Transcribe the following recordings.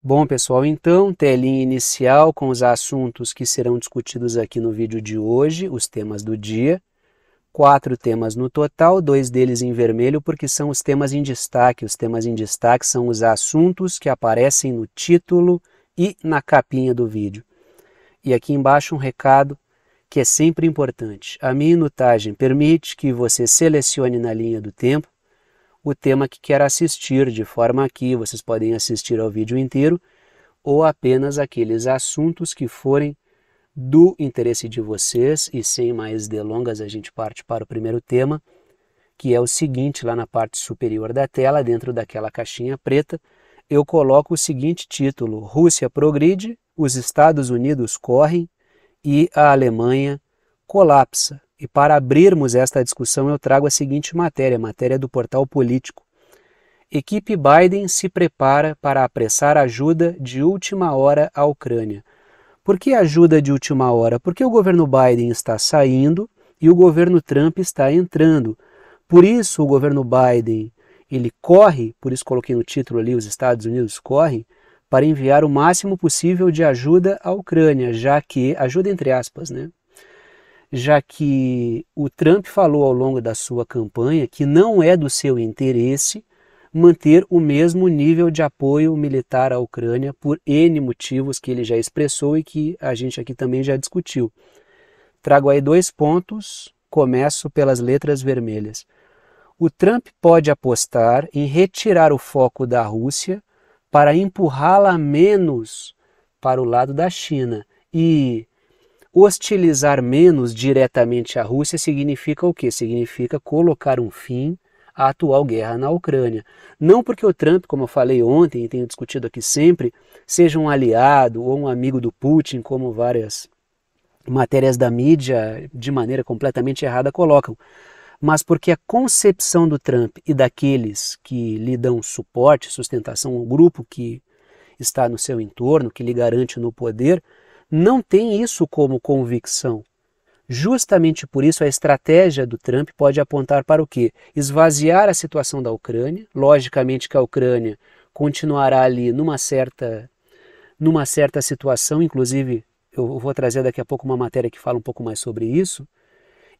Bom, pessoal, então, telinha inicial com os assuntos que serão discutidos aqui no vídeo de hoje, os temas do dia. Quatro temas no total, dois deles em vermelho, porque são os temas em destaque. Os temas em destaque são os assuntos que aparecem no título e na capinha do vídeo. E aqui embaixo um recado que é sempre importante. A minutagem permite que você selecione na linha do tempo o tema que quer assistir, de forma que vocês podem assistir ao vídeo inteiro ou apenas aqueles assuntos que forem do interesse de vocês. E sem mais delongas, a gente parte para o primeiro tema, que é o seguinte: lá na parte superior da tela, dentro daquela caixinha preta, eu coloco o seguinte título: Rússia progride, os Estados Unidos correm e a Alemanha colapsa. E para abrirmos esta discussão, eu trago a seguinte matéria, matéria do portal político. Equipe Biden se prepara para apressar ajuda de última hora à Ucrânia. Por que ajuda de última hora? Porque o governo Biden está saindo e o governo Trump está entrando. Por isso, o governo Biden ele corre, por isso coloquei no título ali: os Estados Unidos correm, para enviar o máximo possível de ajuda à Ucrânia, já que, ajuda entre aspas, né? já que o Trump falou ao longo da sua campanha que não é do seu interesse manter o mesmo nível de apoio militar à Ucrânia por N motivos que ele já expressou e que a gente aqui também já discutiu. Trago aí dois pontos, começo pelas letras vermelhas. O Trump pode apostar em retirar o foco da Rússia para empurrá-la menos para o lado da China e hostilizar menos diretamente a Rússia significa o quê? Significa colocar um fim à atual guerra na Ucrânia. Não porque o Trump, como eu falei ontem e tenho discutido aqui sempre, seja um aliado ou um amigo do Putin, como várias matérias da mídia de maneira completamente errada colocam, mas porque a concepção do Trump e daqueles que lhe dão suporte, sustentação o grupo que está no seu entorno, que lhe garante no poder, não tem isso como convicção. Justamente por isso, a estratégia do Trump pode apontar para o quê? Esvaziar a situação da Ucrânia. Logicamente que a Ucrânia continuará ali numa certa, numa certa situação, inclusive eu vou trazer daqui a pouco uma matéria que fala um pouco mais sobre isso,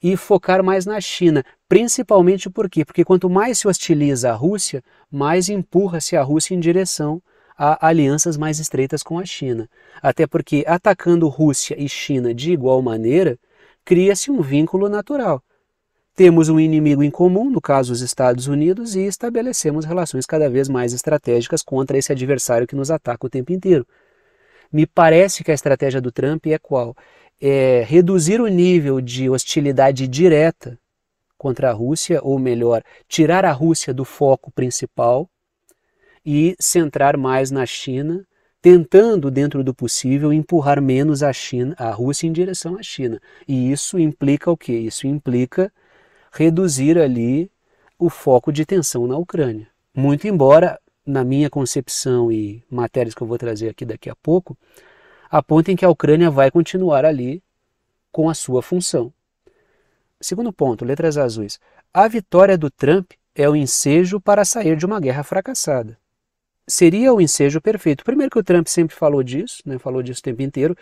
e focar mais na China, principalmente por quê? Porque quanto mais se hostiliza a Rússia, mais empurra-se a Rússia em direção a alianças mais estreitas com a China. Até porque, atacando Rússia e China de igual maneira, cria-se um vínculo natural. Temos um inimigo em comum, no caso os Estados Unidos, e estabelecemos relações cada vez mais estratégicas contra esse adversário que nos ataca o tempo inteiro. Me parece que a estratégia do Trump é qual? É reduzir o nível de hostilidade direta contra a Rússia, ou melhor, tirar a Rússia do foco principal e centrar mais na China, tentando, dentro do possível, empurrar menos a, China, a Rússia em direção à China. E isso implica o quê? Isso implica reduzir ali o foco de tensão na Ucrânia. Muito embora, na minha concepção e matérias que eu vou trazer aqui daqui a pouco, apontem que a Ucrânia vai continuar ali com a sua função. Segundo ponto, letras azuis. A vitória do Trump é o ensejo para sair de uma guerra fracassada seria o ensejo perfeito. Primeiro que o Trump sempre falou disso, né, falou disso o tempo inteiro,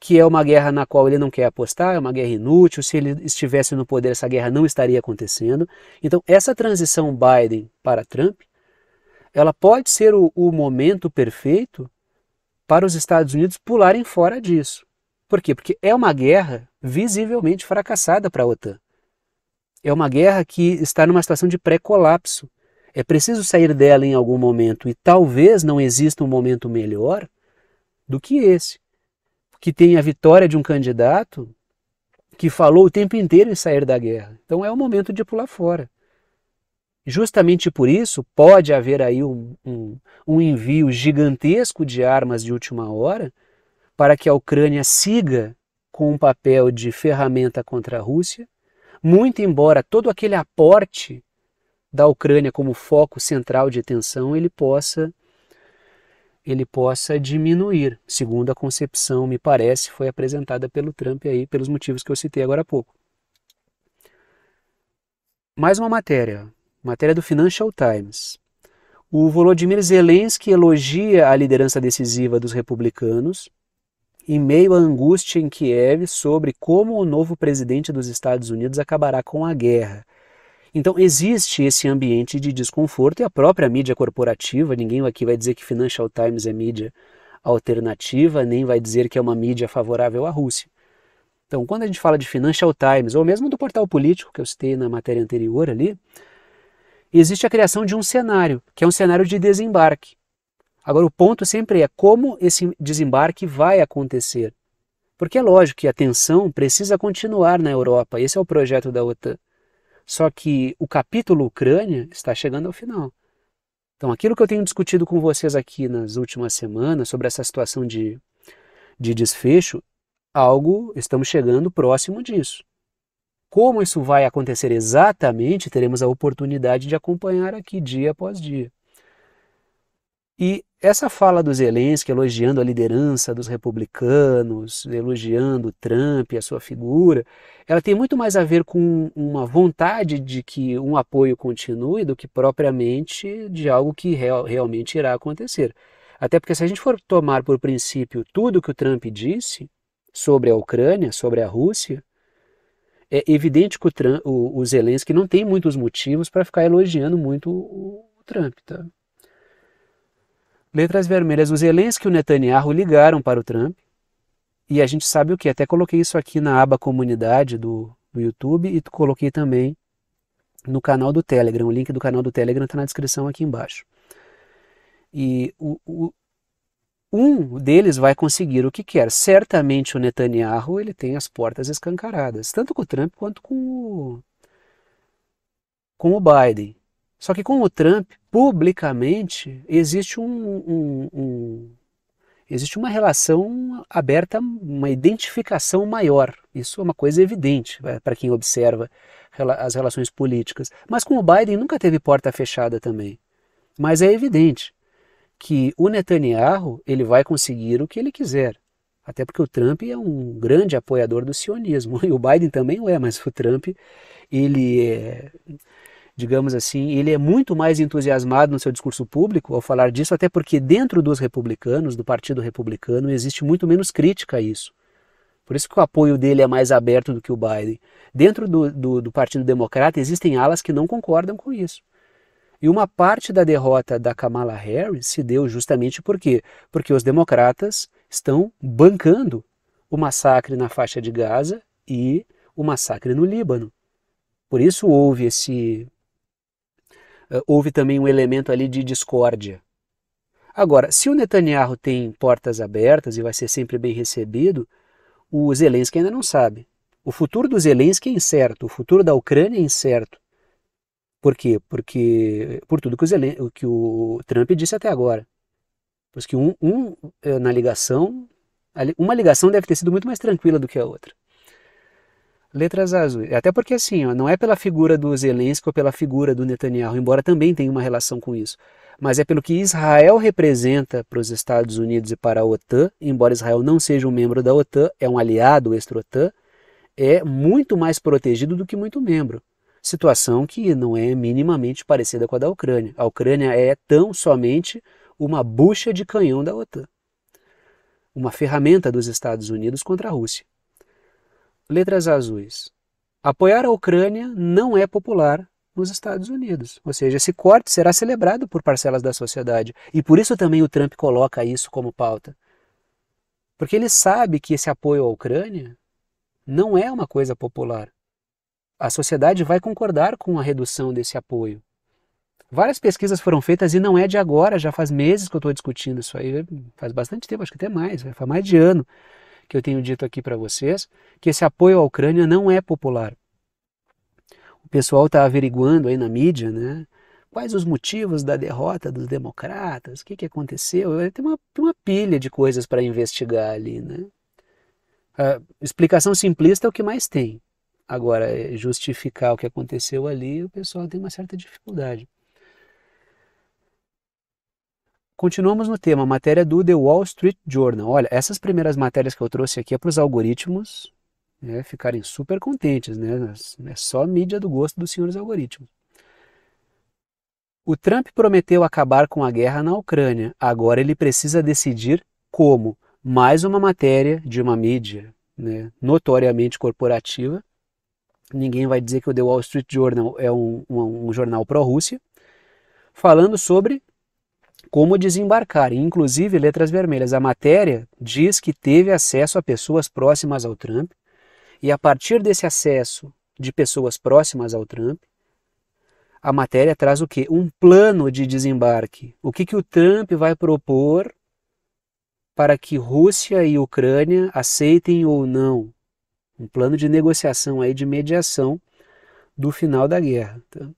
que é uma guerra na qual ele não quer apostar, é uma guerra inútil, se ele estivesse no poder essa guerra não estaria acontecendo. Então essa transição Biden para Trump, ela pode ser o, o momento perfeito para os Estados Unidos pularem fora disso. Por quê? Porque é uma guerra visivelmente fracassada para a OTAN. É uma guerra que está numa situação de pré-colapso é preciso sair dela em algum momento e talvez não exista um momento melhor do que esse. Que tem a vitória de um candidato que falou o tempo inteiro em sair da guerra. Então é o momento de pular fora. Justamente por isso, pode haver aí um, um, um envio gigantesco de armas de última hora para que a Ucrânia siga com um papel de ferramenta contra a Rússia, muito embora todo aquele aporte da Ucrânia como foco central de atenção, ele possa ele possa diminuir, segundo a concepção, me parece, foi apresentada pelo Trump aí pelos motivos que eu citei agora há pouco. Mais uma matéria, matéria do Financial Times. O Volodymyr Zelensky elogia a liderança decisiva dos republicanos em meio à angústia em Kiev sobre como o novo presidente dos Estados Unidos acabará com a guerra. Então existe esse ambiente de desconforto e a própria mídia corporativa, ninguém aqui vai dizer que Financial Times é mídia alternativa, nem vai dizer que é uma mídia favorável à Rússia. Então, quando a gente fala de Financial Times, ou mesmo do portal político que eu citei na matéria anterior ali, existe a criação de um cenário, que é um cenário de desembarque. Agora, o ponto sempre é como esse desembarque vai acontecer. Porque é lógico que a tensão precisa continuar na Europa, esse é o projeto da OTAN. Só que o capítulo Ucrânia está chegando ao final. Então, aquilo que eu tenho discutido com vocês aqui nas últimas semanas sobre essa situação de, de desfecho, algo, estamos chegando próximo disso. Como isso vai acontecer exatamente, teremos a oportunidade de acompanhar aqui dia após dia. E essa fala do Zelensky elogiando a liderança dos republicanos, elogiando Trump e a sua figura, ela tem muito mais a ver com uma vontade de que um apoio continue do que propriamente de algo que real, realmente irá acontecer. Até porque se a gente for tomar por princípio tudo que o Trump disse sobre a Ucrânia, sobre a Rússia, é evidente que o, Trump, o, o Zelensky não tem muitos motivos para ficar elogiando muito o, o Trump, tá? Letras vermelhas. os Zelensky que o Netanyahu ligaram para o Trump. E a gente sabe o que? Até coloquei isso aqui na aba comunidade do, do YouTube e coloquei também no canal do Telegram. O link do canal do Telegram está na descrição aqui embaixo. E o, o, um deles vai conseguir o que quer. Certamente o Netanyahu ele tem as portas escancaradas, tanto com o Trump quanto com o, com o Biden. Só que com o Trump, publicamente, existe, um, um, um, existe uma relação aberta, uma identificação maior. Isso é uma coisa evidente é, para quem observa as relações políticas. Mas com o Biden nunca teve porta fechada também. Mas é evidente que o Netanyahu ele vai conseguir o que ele quiser. Até porque o Trump é um grande apoiador do sionismo, e o Biden também o é, mas o Trump ele é, digamos assim, ele é muito mais entusiasmado no seu discurso público ao falar disso, até porque dentro dos republicanos, do Partido Republicano, existe muito menos crítica a isso. Por isso que o apoio dele é mais aberto do que o Biden. Dentro do, do, do, Partido Democrata existem alas que não concordam com isso. E uma parte da derrota da Kamala Harris se deu justamente por quê? Porque os democratas estão bancando o massacre na faixa de Gaza e o massacre no Líbano. Por isso houve esse eh, houve também um elemento ali de discórdia. Agora, se o Netanyahu tem portas abertas e vai ser sempre bem recebido, o Zelensky ainda não sabe. O futuro do Zelensky é incerto, o futuro da Ucrânia é incerto. Por quê? Porque por tudo que o, Zelensky, que o Trump disse até agora. Porque um, um eh, na ligação, uma ligação deve ter sido muito mais tranquila do que a outra letras azuis. É até porque, assim, ó, não é pela figura do Zelensky ou pela figura do Netanyahu, embora também tenha uma relação com isso, mas é pelo que Israel representa para os Estados Unidos e para a OTAN, embora Israel não seja um membro da OTAN, é um aliado extra-OTAN, é muito mais protegido do que muito membro. Situação que não é minimamente parecida com a da Ucrânia. A Ucrânia é tão somente uma bucha de canhão da OTAN, uma ferramenta dos Estados Unidos contra a Rússia letras azuis. Apoiar a Ucrânia não é popular nos Estados Unidos. Ou seja, esse corte será celebrado por parcelas da sociedade. E por isso também o Trump coloca isso como pauta. Porque ele sabe que esse apoio à Ucrânia não é uma coisa popular. A sociedade vai concordar com a redução desse apoio. Várias pesquisas foram feitas e não é de agora, já faz meses que eu estou discutindo isso aí, faz bastante tempo, acho que até mais, faz mais de ano, que eu tenho dito aqui para vocês, que esse apoio à Ucrânia não é popular. O pessoal está averiguando aí na mídia, né? Quais os motivos da derrota dos democratas? O que, que aconteceu? Tem uma, tem uma pilha de coisas para investigar ali, né? A explicação simplista é o que mais tem. Agora, é justificar o que aconteceu ali, o pessoal tem uma certa dificuldade. Continuamos no tema, matéria do The Wall Street Journal. Olha, essas primeiras matérias que eu trouxe aqui é para os algoritmos né, ficarem super contentes, né? É só mídia do gosto dos senhores algoritmos. O Trump prometeu acabar com a guerra na Ucrânia. Agora ele precisa decidir como. Mais uma matéria de uma mídia né, notoriamente corporativa. Ninguém vai dizer que o The Wall Street Journal é um, um, um jornal pró-Rússia. Falando sobre como desembarcar, inclusive letras vermelhas. A matéria diz que teve acesso a pessoas próximas ao Trump e a partir desse acesso de pessoas próximas ao Trump, a matéria traz o quê? Um plano de desembarque. O que, que o Trump vai propor para que Rússia e Ucrânia aceitem ou não? Um plano de negociação aí, de mediação do final da guerra. Tá?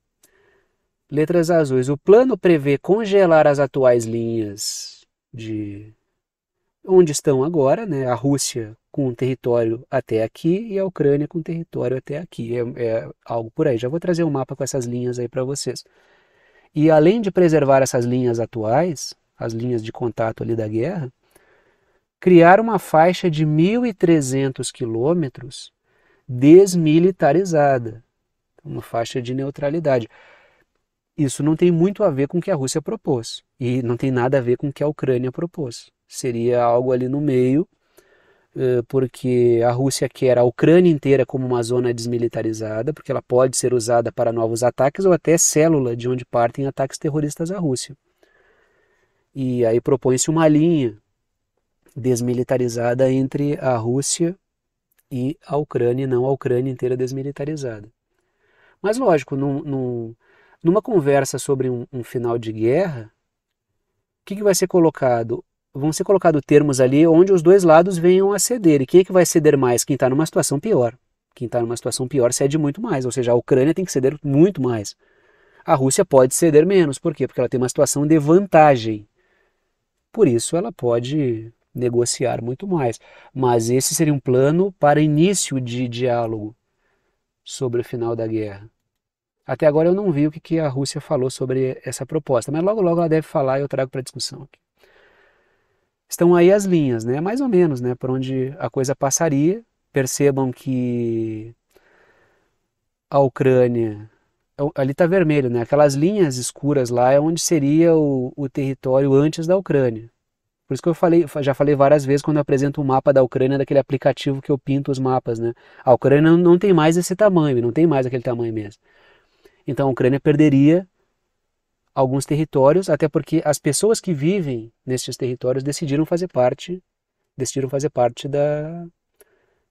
Letras azuis. O plano prevê congelar as atuais linhas de onde estão agora, né? A Rússia com um território até aqui e a Ucrânia com um território até aqui. É, é, algo por aí. Já vou trazer um mapa com essas linhas aí para vocês. E além de preservar essas linhas atuais, as linhas de contato ali da guerra, criar uma faixa de 1.300 quilômetros desmilitarizada, uma faixa de neutralidade isso não tem muito a ver com o que a Rússia propôs e não tem nada a ver com o que a Ucrânia propôs. Seria algo ali no meio, eh, porque a Rússia quer a Ucrânia inteira como uma zona desmilitarizada, porque ela pode ser usada para novos ataques ou até célula de onde partem ataques terroristas à Rússia. E aí propõe-se uma linha desmilitarizada entre a Rússia e a Ucrânia, e não a Ucrânia inteira desmilitarizada. Mas lógico, num, num numa conversa sobre um, um final de guerra, o que, que, vai ser colocado? Vão ser colocados termos ali onde os dois lados venham a ceder. E quem é que vai ceder mais? Quem está numa situação pior. Quem está numa situação pior cede muito mais, ou seja, a Ucrânia tem que ceder muito mais. A Rússia pode ceder menos, por quê? Porque ela tem uma situação de vantagem. Por isso ela pode negociar muito mais. Mas esse seria um plano para início de diálogo sobre o final da guerra. Até agora eu não vi o que, que a Rússia falou sobre essa proposta, mas logo logo ela deve falar e eu trago para discussão aqui. Estão aí as linhas, né? Mais ou menos, né? Por onde a coisa passaria. Percebam que a Ucrânia é ali está vermelho, né? Aquelas linhas escuras lá é onde seria o, o, território antes da Ucrânia. Por isso que eu falei, já falei várias vezes quando eu apresento o um mapa da Ucrânia daquele aplicativo que eu pinto os mapas, né? A Ucrânia não, não tem mais esse tamanho, não tem mais aquele tamanho mesmo. Então a Ucrânia perderia alguns territórios, até porque as pessoas que vivem nesses territórios decidiram fazer parte, decidiram fazer parte da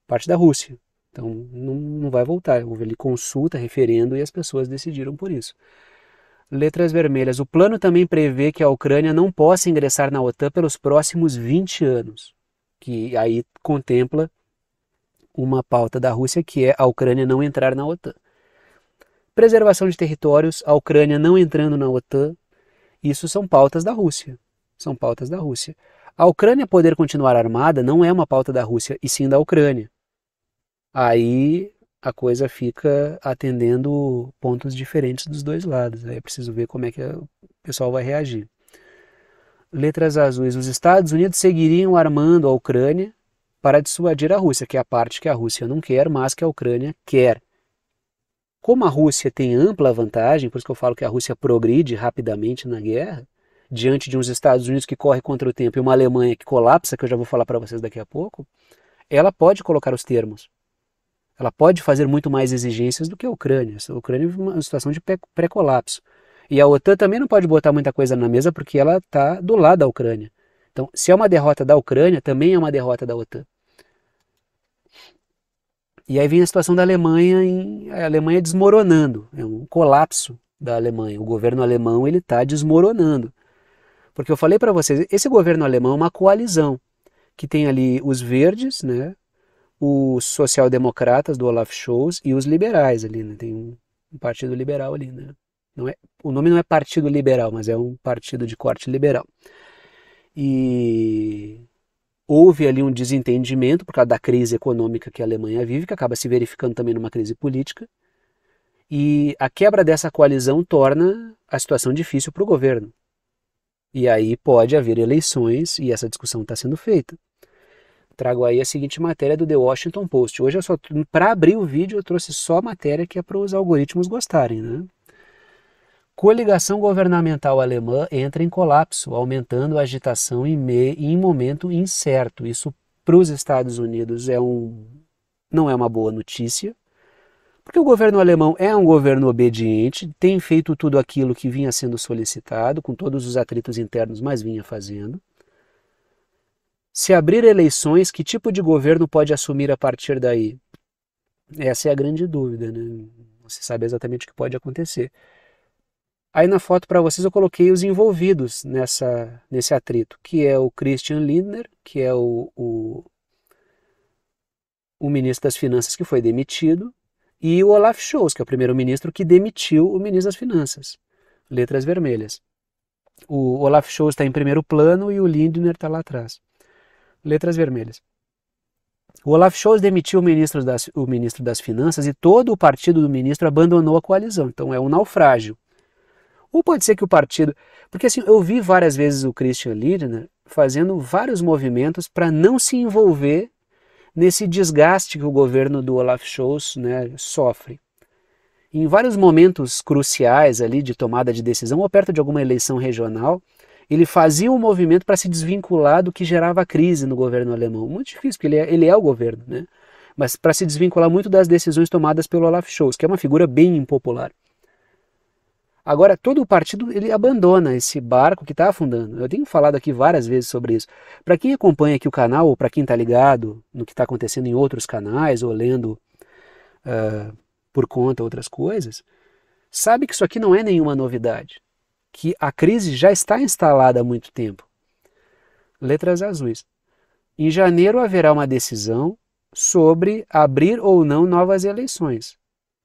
parte da Rússia. Então não, não vai voltar. Houve ali consulta, referendo e as pessoas decidiram por isso. Letras vermelhas. O plano também prevê que a Ucrânia não possa ingressar na OTAN pelos próximos 20 anos, que aí contempla uma pauta da Rússia que é a Ucrânia não entrar na OTAN. Preservação de territórios, a Ucrânia não entrando na OTAN, isso são pautas da Rússia. São pautas da Rússia. A Ucrânia poder continuar armada não é uma pauta da Rússia, e sim da Ucrânia. Aí a coisa fica atendendo pontos diferentes dos dois lados. Aí é preciso ver como é que o pessoal vai reagir. Letras azuis. Os Estados Unidos seguiriam armando a Ucrânia para dissuadir a Rússia, que é a parte que a Rússia não quer, mas que a Ucrânia quer. Como a Rússia tem ampla vantagem, por isso que eu falo que a Rússia progride rapidamente na guerra, diante de uns Estados Unidos que corre contra o tempo e uma Alemanha que colapsa, que eu já vou falar para vocês daqui a pouco, ela pode colocar os termos. Ela pode fazer muito mais exigências do que a Ucrânia. A Ucrânia vive uma situação de pré-colapso. E a OTAN também não pode botar muita coisa na mesa porque ela está do lado da Ucrânia. Então, se é uma derrota da Ucrânia, também é uma derrota da OTAN. E aí vem a situação da Alemanha, em, a Alemanha desmoronando, é um colapso da Alemanha. O governo alemão ele está desmoronando, porque eu falei para vocês, esse governo alemão é uma coalizão que tem ali os verdes, né, os social-democratas do Olaf Scholz e os liberais ali, né, tem um, um partido liberal ali, né. Não é, o nome não é partido liberal, mas é um partido de corte liberal. E houve ali um desentendimento por causa da crise econômica que a Alemanha vive, que acaba se verificando também numa crise política. E a quebra dessa coalizão torna a situação difícil para o governo. E aí pode haver eleições e essa discussão está sendo feita. Trago aí a seguinte matéria do The Washington Post. Hoje só para abrir o vídeo eu trouxe só a matéria que é para os algoritmos gostarem, né? coligação governamental alemã entra em colapso, aumentando a agitação em, me, em momento incerto. Isso para os Estados Unidos é um, não é uma boa notícia, porque o governo alemão é um governo obediente, tem feito tudo aquilo que vinha sendo solicitado, com todos os atritos internos, mas vinha fazendo. Se abrir eleições, que tipo de governo pode assumir a partir daí? Essa é a grande dúvida, né? Não se sabe exatamente o que pode acontecer. Aí na foto para vocês eu coloquei os envolvidos nessa, nesse atrito, que é o Christian Lindner, que é o, o, o ministro das Finanças que foi demitido, e o Olaf Scholz, que é o primeiro-ministro que demitiu o ministro das Finanças. Letras vermelhas. O Olaf Scholz está em primeiro plano e o Lindner está lá atrás. Letras vermelhas. O Olaf Scholz demitiu o ministro, das, o ministro das Finanças e todo o partido do ministro abandonou a coalizão. Então é um naufrágio. Ou pode ser que o partido. Porque assim, eu vi várias vezes o Christian Lindner fazendo vários movimentos para não se envolver nesse desgaste que o governo do Olaf Scholz né, sofre. Em vários momentos cruciais ali de tomada de decisão, ou perto de alguma eleição regional, ele fazia um movimento para se desvincular do que gerava crise no governo alemão. Muito difícil, porque ele é, ele é o governo, né? Mas para se desvincular muito das decisões tomadas pelo Olaf Scholz, que é uma figura bem impopular. Agora, todo o partido ele abandona esse barco que está afundando. Eu tenho falado aqui várias vezes sobre isso. Para quem acompanha aqui o canal, ou para quem está ligado no que está acontecendo em outros canais, ou lendo uh, por conta outras coisas, sabe que isso aqui não é nenhuma novidade. Que a crise já está instalada há muito tempo. Letras azuis. Em janeiro haverá uma decisão sobre abrir ou não novas eleições.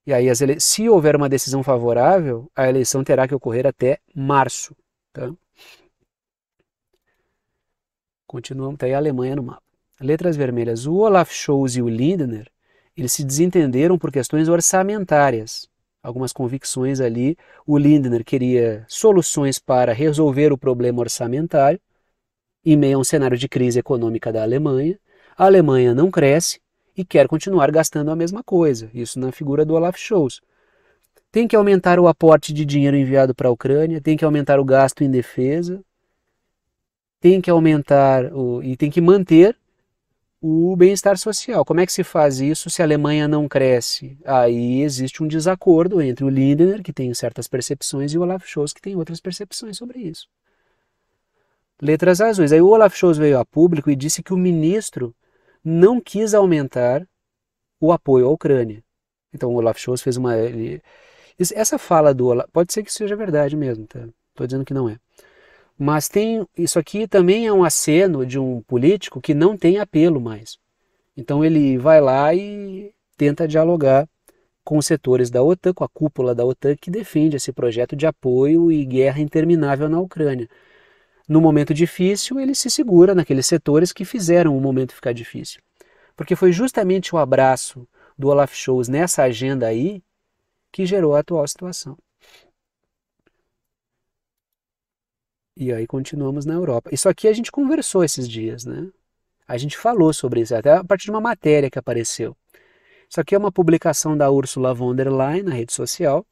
E aí, ele... se houver uma decisão favorável, a eleição terá que ocorrer até março. Tá? Continuamos, tá aí a Alemanha no mapa. Letras vermelhas. O Olaf Scholz e o Lindner, eles se desentenderam por questões orçamentárias. Algumas convicções ali. O Lindner queria soluções para resolver o problema orçamentário, em meio a um cenário de crise econômica da Alemanha. A Alemanha não cresce, e quer continuar gastando a mesma coisa, isso na figura do Olaf Scholz. Tem que aumentar o aporte de dinheiro enviado para a Ucrânia, tem que aumentar o gasto em defesa, tem que aumentar o, e tem que manter o bem-estar social. Como é que se faz isso se a Alemanha não cresce? Aí existe um desacordo entre o Lindner, que tem certas percepções, e o Olaf Scholz, que tem outras percepções sobre isso. Letras azuis. Aí o Olaf Scholz veio a público e disse que o ministro não quis aumentar o apoio à Ucrânia. Então o Olaf Scholz fez uma. Ele, essa fala do Olaf. Pode ser que seja verdade mesmo, tá? Estou dizendo que não é. Mas tem isso aqui também é um aceno de um político que não tem apelo mais. Então ele vai lá e tenta dialogar com os setores da OTAN, com a cúpula da OTAN que defende esse projeto de apoio e guerra interminável na Ucrânia no momento difícil, ele se segura naqueles setores que fizeram o momento ficar difícil. Porque foi justamente o abraço do Olaf Scholz nessa agenda aí que gerou a atual situação. E aí continuamos na Europa. Isso aqui a gente conversou esses dias, né? A gente falou sobre isso, até a partir de uma matéria que apareceu. Isso aqui é uma publicação da Ursula von der Leyen na rede social,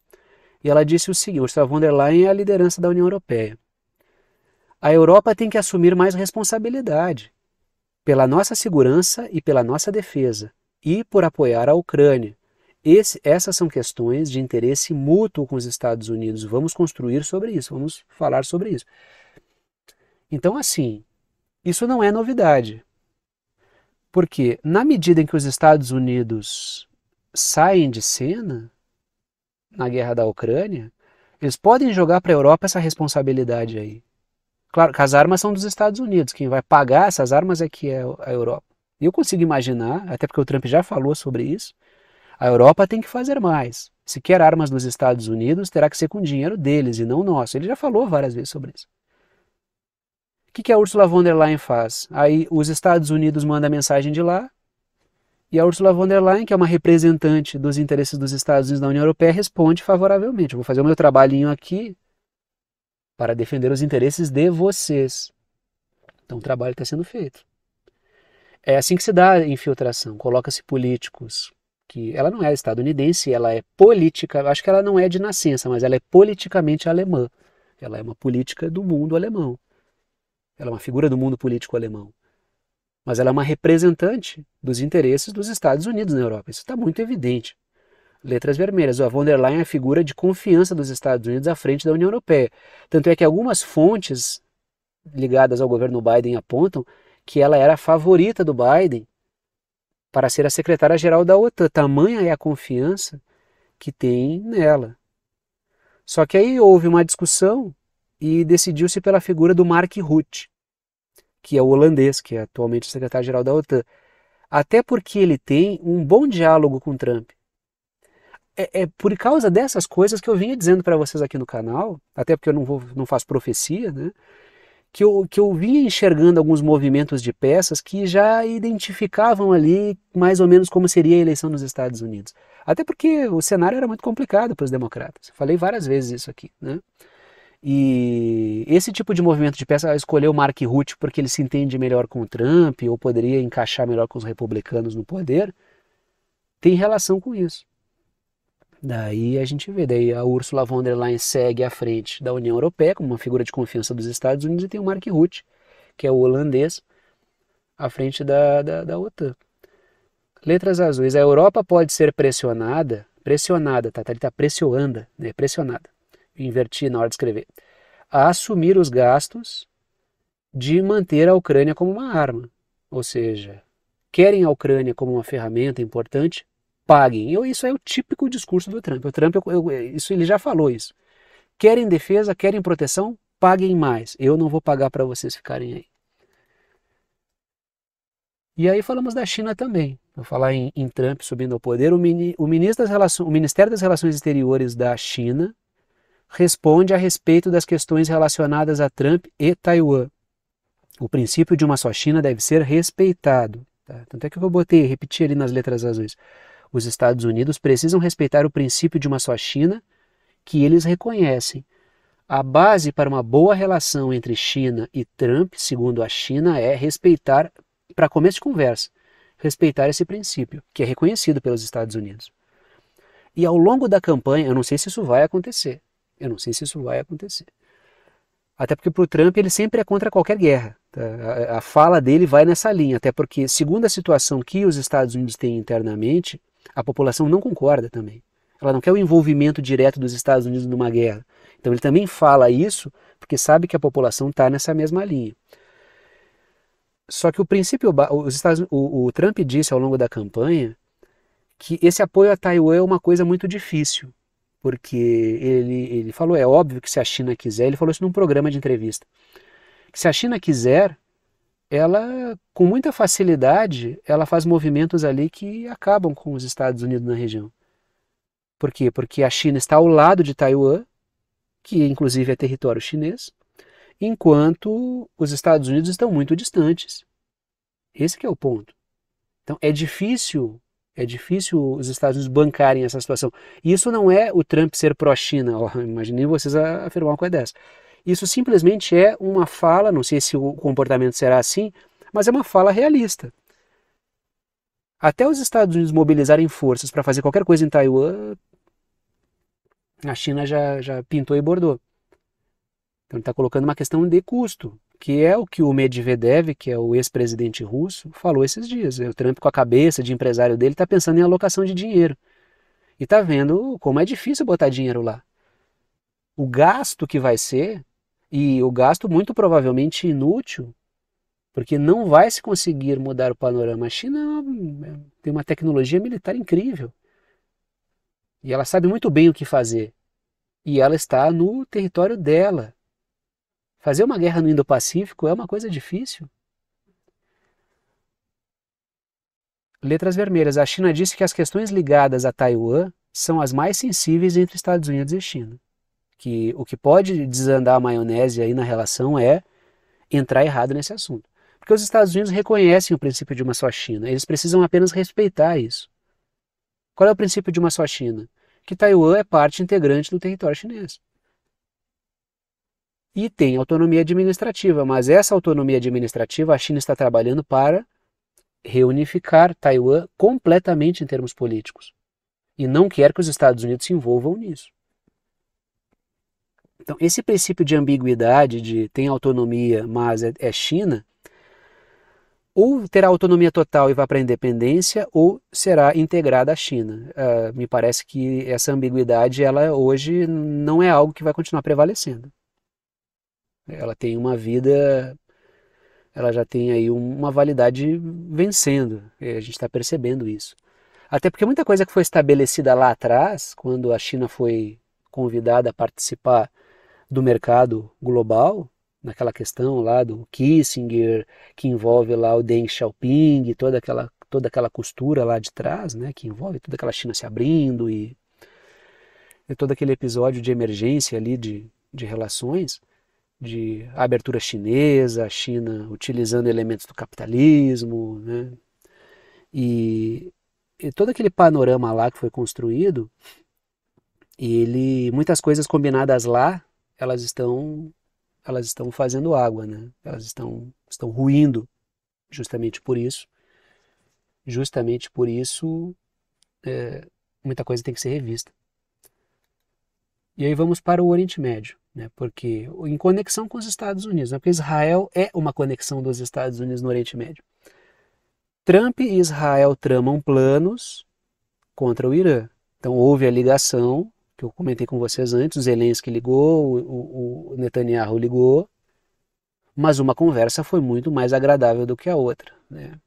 e ela disse o seguinte: Ursula von der Leyen é a liderança da União Europeia a Europa tem que assumir mais responsabilidade pela nossa segurança e pela nossa defesa, e por apoiar a Ucrânia. Esse, essas são questões de interesse mútuo com os Estados Unidos. Vamos construir sobre isso, vamos falar sobre isso. Então, assim, isso não é novidade. Porque, na medida em que os Estados Unidos saem de cena na guerra da Ucrânia, eles podem jogar para a Europa essa responsabilidade aí. Claro que as armas são dos Estados Unidos, quem vai pagar essas armas é que é a Europa. E eu consigo imaginar, até porque o Trump já falou sobre isso, a Europa tem que fazer mais. Se quer armas dos Estados Unidos, terá que ser com dinheiro deles e não nosso. Ele já falou várias vezes sobre isso. O que, que a Ursula von der Leyen faz? Aí os Estados Unidos mandam a mensagem de lá e a Ursula von der Leyen, que é uma representante dos interesses dos Estados Unidos na União Europeia, responde favoravelmente. Eu vou fazer o meu trabalhinho aqui, para defender os interesses de vocês. Então o trabalho está sendo feito. É assim que se dá a infiltração, coloca-se políticos, que ela não é estadunidense, ela é política, acho que ela não é de nascença, mas ela é politicamente alemã. Ela é uma política do mundo alemão. Ela é uma figura do mundo político alemão. Mas ela é uma representante dos interesses dos Estados Unidos na Europa. Isso está muito evidente letras vermelhas. A von der Leyen é a figura de confiança dos Estados Unidos à frente da União Europeia. Tanto é que algumas fontes ligadas ao governo Biden apontam que ela era a favorita do Biden para ser a secretária-geral da OTAN. Tamanha é a confiança que tem nela. Só que aí houve uma discussão e decidiu-se pela figura do Mark Rutte, que é o holandês, que é atualmente secretário-geral da OTAN. Até porque ele tem um bom diálogo com Trump é, é, por causa dessas coisas que eu vinha dizendo para vocês aqui no canal, até porque eu não, vou, não faço profecia, né? Que eu, que eu vinha enxergando alguns movimentos de peças que já identificavam ali mais ou menos como seria a eleição nos Estados Unidos. Até porque o cenário era muito complicado para os democratas. falei várias vezes isso aqui, né? E esse tipo de movimento de peça escolher o Mark Rutte porque ele se entende melhor com o Trump ou poderia encaixar melhor com os republicanos no poder, tem relação com isso. Daí a gente vê, daí a Ursula von der Leyen segue à frente da União Europeia como uma figura de confiança dos Estados Unidos e tem o Mark Rutte, que é o holandês, à frente da, da, da OTAN. Letras azuis. A Europa pode ser pressionada, pressionada, tá? tá ele tá pressionando, né? pressionada. inverti na hora de escrever. A assumir os gastos de manter a Ucrânia como uma arma. Ou seja, querem a Ucrânia como uma ferramenta importante paguem. Eu, isso é o típico discurso do Trump. O Trump, eu, eu, isso ele já falou isso. Querem defesa, querem proteção, paguem mais. Eu não vou pagar para vocês ficarem aí. E aí falamos da China também. Vou falar em, em Trump subindo ao poder. O, mini, o, ministro das Relações, o Ministério das Relações Exteriores da China responde a respeito das questões relacionadas a Trump e Taiwan. O princípio de uma só China deve ser respeitado. Tá? Tanto é que eu botei, repeti ali nas letras azuis os Estados Unidos precisam respeitar o princípio de uma só China, que eles reconhecem. A base para uma boa relação entre China e Trump, segundo a China, é respeitar, para começo de conversa, respeitar esse princípio, que é reconhecido pelos Estados Unidos. E ao longo da campanha, eu não sei se isso vai acontecer. Eu não sei se isso vai acontecer. Até porque para o Trump ele sempre é contra qualquer guerra. Tá? A, a, fala dele vai nessa linha, até porque, segundo a situação que os Estados Unidos têm internamente, a população não concorda também. Ela não quer o envolvimento direto dos Estados Unidos numa guerra. Então ele também fala isso porque sabe que a população está nessa mesma linha. Só que o princípio, os Estados, o, o Trump disse ao longo da campanha que esse apoio a Taiwan é uma coisa muito difícil, porque ele, ele falou, é óbvio que se a China quiser, ele falou isso num programa de entrevista, que se a China quiser, ela, com muita facilidade, ela faz movimentos ali que acabam com os Estados Unidos na região. Por quê? Porque a China está ao lado de Taiwan, que inclusive é território chinês, enquanto os Estados Unidos estão muito distantes. Esse é o ponto. Então é difícil, é difícil os Estados Unidos bancarem essa situação. Isso não é o Trump ser pró-China. imaginem vocês afirmar uma coisa dessa. Isso simplesmente é uma fala, não sei se o comportamento será assim, mas é uma fala realista. Até os Estados Unidos mobilizarem forças para fazer qualquer coisa em Taiwan, a China já, já pintou e bordou. Então ele está colocando uma questão de custo, que é o que o Medvedev, que é o ex-presidente russo, falou esses dias. O Trump, com a cabeça de empresário dele, está pensando em alocação de dinheiro. E está vendo como é difícil botar dinheiro lá. O gasto que vai ser e o gasto muito provavelmente inútil, porque não vai se conseguir mudar o panorama. A China é é, tem uma tecnologia militar incrível. E ela sabe muito bem o que fazer. E ela está no território dela. Fazer uma guerra no Indo-Pacífico é uma coisa difícil. Letras vermelhas. A China disse que as questões ligadas a Taiwan são as mais sensíveis entre Estados Unidos e China que o que pode desandar a maionese aí na relação é entrar errado nesse assunto. Porque os Estados Unidos reconhecem o princípio de uma só China, eles precisam apenas respeitar isso. Qual é o princípio de uma só China? Que Taiwan é parte integrante do território chinês. E tem autonomia administrativa, mas essa autonomia administrativa a China está trabalhando para reunificar Taiwan completamente em termos políticos. E não quer que os Estados Unidos se envolvam nisso. Então, esse princípio de ambiguidade, de tem autonomia, mas é, é China, ou terá autonomia total e vai para a independência, ou será integrada à China. Uh, me parece que essa ambiguidade, ela hoje não é algo que vai continuar prevalecendo. Ela tem uma vida, ela já tem aí uma validade vencendo. a gente está percebendo isso. Até porque muita coisa que foi estabelecida lá atrás, quando a China foi convidada a participar do mercado global, naquela questão lá do Kissinger, que envolve lá o Deng Xiaoping, toda aquela, toda aquela costura lá de trás, né, que envolve toda aquela China se abrindo e, e todo aquele episódio de emergência ali de, de relações, de abertura chinesa, a China utilizando elementos do capitalismo, né, e, e todo aquele panorama lá que foi construído, ele muitas coisas combinadas lá elas estão elas estão fazendo água, né? Elas estão estão ruindo justamente por isso. Justamente por isso é, muita coisa tem que ser revista. E aí vamos para o Oriente Médio, né? Porque em conexão com os Estados Unidos, né? porque Israel é uma conexão dos Estados Unidos no Oriente Médio. Trump e Israel tramam planos contra o Irã. Então houve a ligação que eu comentei com vocês antes, o Zelensky ligou, o, o Netanyahu ligou, mas uma conversa foi muito mais agradável do que a outra, né?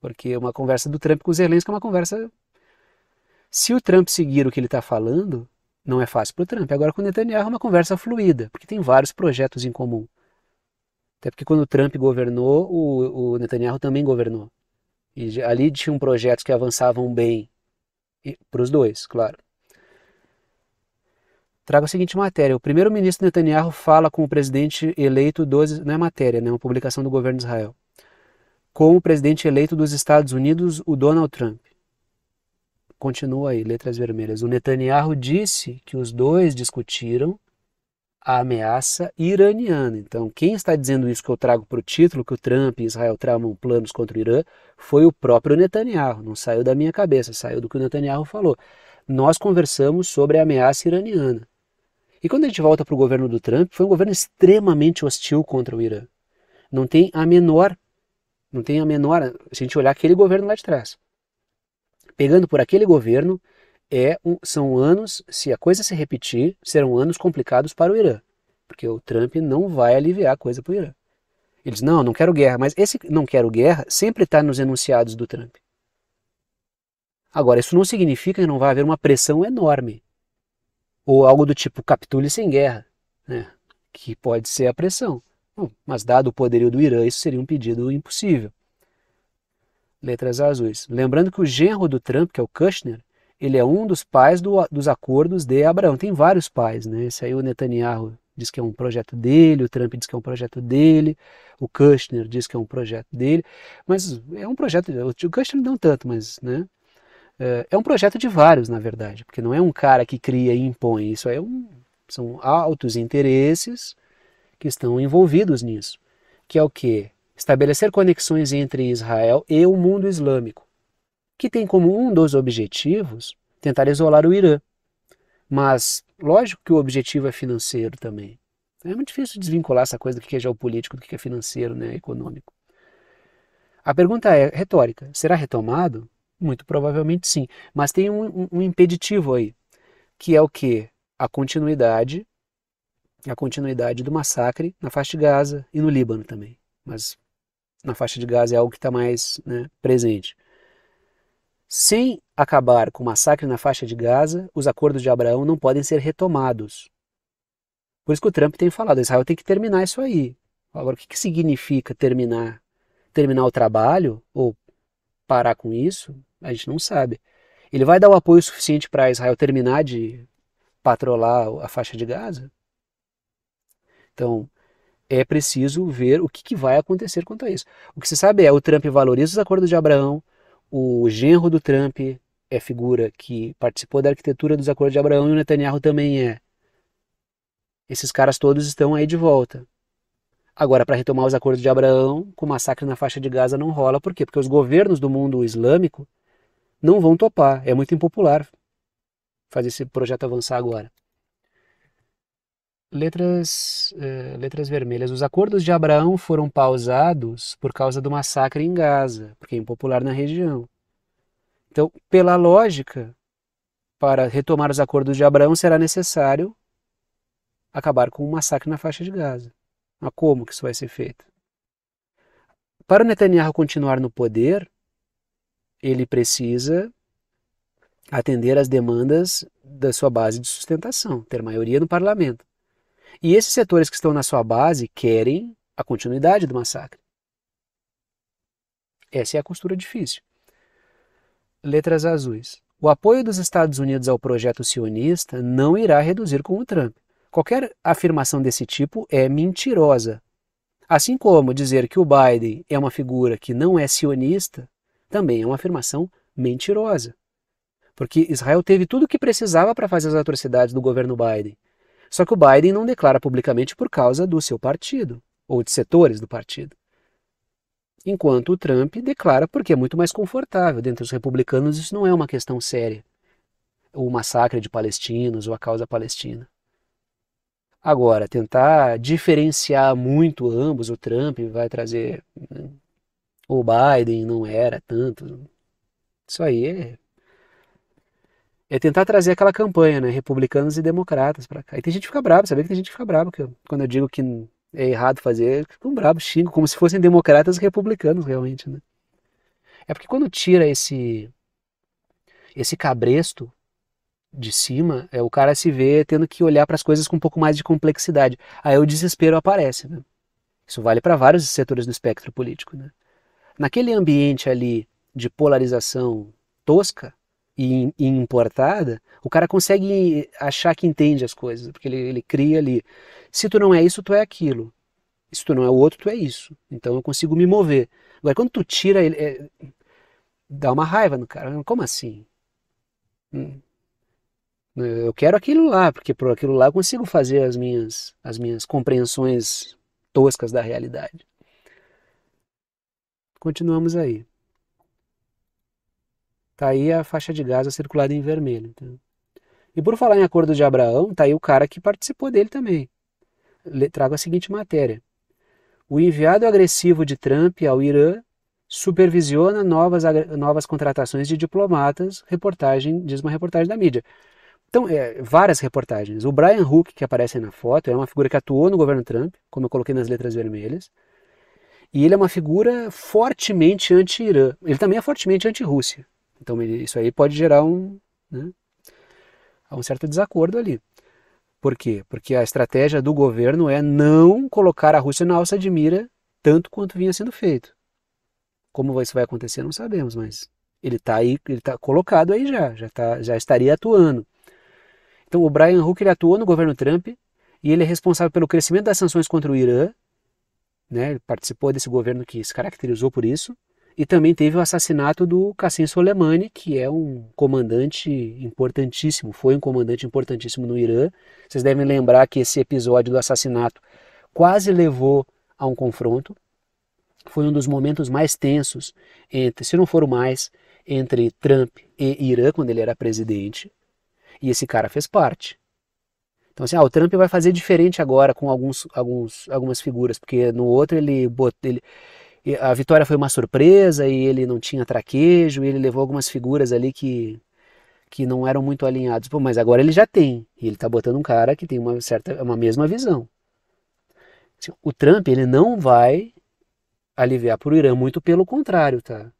Porque uma conversa do Trump com o Zelensky é uma conversa. Se o Trump seguir o que ele está falando, não é fácil para o Trump. Agora com o Netanyahu é uma conversa fluida, porque tem vários projetos em comum. Até porque quando o Trump governou, o, o Netanyahu também governou. E ali tinham projetos que avançavam bem para os dois, claro. Traga a seguinte matéria. O primeiro-ministro Netanyahu fala com o presidente eleito dos... Não é matéria, né? Uma publicação do governo de Israel. Com o presidente eleito dos Estados Unidos, o Donald Trump. Continua aí, letras vermelhas. O Netanyahu disse que os dois discutiram a ameaça iraniana. Então, quem está dizendo isso que eu trago para o título, que o Trump e Israel tramam planos contra o Irã, foi o próprio Netanyahu. Não saiu da minha cabeça, saiu do que o Netanyahu falou. Nós conversamos sobre a ameaça iraniana. E quando a gente volta para o governo do Trump, foi um governo extremamente hostil contra o Irã. Não tem a menor, não tem a menor, se a gente olhar aquele governo lá de trás. Pegando por aquele governo, é um, são anos, se a coisa se repetir, serão anos complicados para o Irã. Porque o Trump não vai aliviar a coisa para o Irã. Ele diz, não, não quero guerra, mas esse não quero guerra sempre está nos enunciados do Trump. Agora, isso não significa que não vai haver uma pressão enorme ou algo do tipo capitule sem guerra, né? que pode ser a pressão. mas dado o poderio do Irã, isso seria um pedido impossível. Letras azuis. Lembrando que o genro do Trump, que é o Kushner, ele é um dos pais do, dos acordos de Abraão. Tem vários pais, né? Esse aí o Netanyahu diz que é um projeto dele, o Trump diz que é um projeto dele, o Kushner diz que é um projeto dele, mas é um projeto, o Kushner não tanto, mas, né? É, é um projeto de vários, na verdade, porque não é um cara que cria e impõe, isso é um, são altos interesses que estão envolvidos nisso, que é o que? Estabelecer conexões entre Israel e o mundo islâmico, que tem como um dos objetivos tentar isolar o Irã. Mas, lógico que o objetivo é financeiro também. É muito difícil desvincular essa coisa do que é geopolítico, do que é financeiro, né, econômico. A pergunta é retórica: será retomado? Muito provavelmente sim. Mas tem um, um impeditivo aí, que é o que? A continuidade, a continuidade do massacre na faixa de Gaza e no Líbano também. Mas na faixa de Gaza é algo que está mais né, presente. Sem acabar com o massacre na faixa de Gaza, os acordos de Abraão não podem ser retomados. Por isso que o Trump tem falado, Israel tem que terminar isso aí. Agora, o que, que significa terminar? Terminar o trabalho ou parar com isso? A gente não sabe. Ele vai dar o apoio suficiente para Israel terminar de patrolar a faixa de Gaza? Então, é preciso ver o que, que, vai acontecer quanto a isso. O que se sabe é o Trump valoriza os acordos de Abraão, o genro do Trump é figura que participou da arquitetura dos acordos de Abraão e o Netanyahu também é. Esses caras todos estão aí de volta. Agora, para retomar os acordos de Abraão, com o massacre na faixa de Gaza não rola. Por quê? Porque os governos do mundo islâmico não vão topar. É muito impopular fazer esse projeto avançar agora. Letras, uh, letras vermelhas. Os acordos de Abraão foram pausados por causa do massacre em Gaza, porque é impopular na região. Então, pela lógica, para retomar os acordos de Abraão será necessário acabar com o massacre na faixa de Gaza. Mas como que isso vai ser feito? Para Netanyahu continuar no poder, ele precisa atender às demandas da sua base de sustentação, ter maioria no parlamento. E esses setores que estão na sua base querem a continuidade do massacre. Essa é a costura difícil. Letras azuis. O apoio dos Estados Unidos ao projeto sionista não irá reduzir com o Trump. Qualquer afirmação desse tipo é mentirosa. Assim como dizer que o Biden é uma figura que não é sionista também é uma afirmação mentirosa. Porque Israel teve tudo o que precisava para fazer as atrocidades do governo Biden. Só que o Biden não declara publicamente por causa do seu partido, ou de setores do partido. Enquanto o Trump declara porque é muito mais confortável. Dentre os republicanos, isso não é uma questão séria. O massacre de palestinos, ou a causa palestina. Agora, tentar diferenciar muito ambos, o Trump vai trazer o Biden não era tanto. Isso aí é. É tentar trazer aquela campanha, né? Republicanos e democratas para cá. E tem gente que fica brava, sabe que tem gente que fica brava que eu, quando eu digo que é errado fazer, ficam bravos, xingo, como se fossem democratas e republicanos realmente, né? É porque quando tira esse esse cabresto de cima, é, o cara se vê tendo que olhar para as coisas com um pouco mais de complexidade. Aí o desespero aparece, né? Isso vale para vários setores do espectro político, né? naquele ambiente ali de polarização tosca e, importada, o cara consegue achar que entende as coisas, porque ele, ele cria ali. Se tu não é isso, tu é aquilo. Se tu não é o outro, tu é isso. Então eu consigo me mover. Agora, quando tu tira ele. É, dá uma raiva no cara. Como assim? Hum. Eu quero aquilo lá, porque por aquilo lá eu consigo fazer as minhas, as minhas compreensões toscas da realidade. Continuamos aí. Está aí a faixa de Gaza circulada em vermelho. Tá? E por falar em acordo de Abraão, está aí o cara que participou dele também. Trago a seguinte matéria. O enviado agressivo de Trump ao Irã supervisiona novas, novas contratações de diplomatas, reportagem, diz uma reportagem da mídia. Então, é, várias reportagens. O Brian Hook, que aparece na foto, é uma figura que atuou no governo Trump, como eu coloquei nas letras vermelhas. E ele é uma figura fortemente anti-Irã. Ele também é fortemente anti-Rússia. Então ele, isso aí pode gerar um, né, um certo desacordo ali. Por quê? Porque a estratégia do governo é não colocar a Rússia na alça de mira tanto quanto vinha sendo feito. Como isso vai acontecer, não sabemos, mas ele está aí, ele está colocado aí já, já, tá, já estaria atuando. Então o Brian Hook ele atuou no governo Trump e ele é responsável pelo crescimento das sanções contra o Irã né, participou desse governo que se caracterizou por isso. E também teve o assassinato do Cassim Soleimani, que é um comandante importantíssimo, foi um comandante importantíssimo no Irã. Vocês devem lembrar que esse episódio do assassinato quase levou a um confronto. Foi um dos momentos mais tensos entre, se não for o mais, entre Trump e Irã quando ele era presidente. E esse cara fez parte. Então, assim, ah, o Trump vai fazer diferente agora com alguns, alguns, algumas figuras, porque no outro ele, botou, ele a vitória foi uma surpresa e ele não tinha traquejo, e ele levou algumas figuras ali que que não eram muito alinhados. Pô, mas agora ele já tem, e ele tá botando um cara que tem uma certa uma mesma visão. Assim, o Trump, ele não vai aliviar para o Irã, muito pelo contrário, tá?